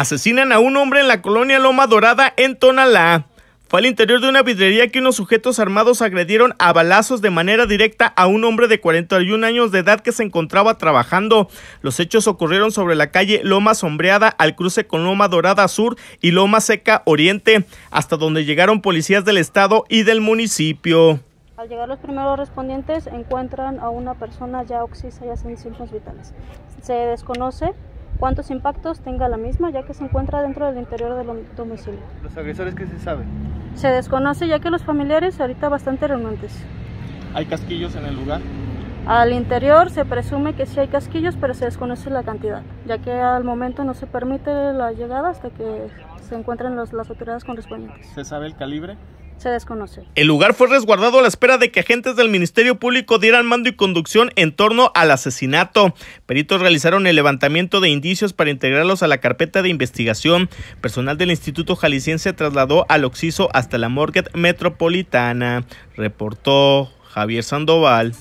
Asesinan a un hombre en la colonia Loma Dorada en Tonalá. Fue al interior de una vidrería que unos sujetos armados agredieron a balazos de manera directa a un hombre de 41 años de edad que se encontraba trabajando. Los hechos ocurrieron sobre la calle Loma Sombreada al cruce con Loma Dorada Sur y Loma Seca Oriente, hasta donde llegaron policías del estado y del municipio. Al llegar los primeros respondientes encuentran a una persona ya oxisa ya sin signos vitales. Se desconoce cuántos impactos tenga la misma, ya que se encuentra dentro del interior del domicilio. ¿Los agresores qué se sabe? Se desconoce, ya que los familiares ahorita bastante remontes. ¿Hay casquillos en el lugar? Al interior se presume que sí hay casquillos, pero se desconoce la cantidad, ya que al momento no se permite la llegada hasta que se encuentren las autoridades correspondientes. ¿Se sabe el calibre? se desconoce. El lugar fue resguardado a la espera de que agentes del Ministerio Público dieran mando y conducción en torno al asesinato. Peritos realizaron el levantamiento de indicios para integrarlos a la carpeta de investigación. Personal del Instituto Jalisciense trasladó al Oxiso hasta la morgue metropolitana, reportó Javier Sandoval.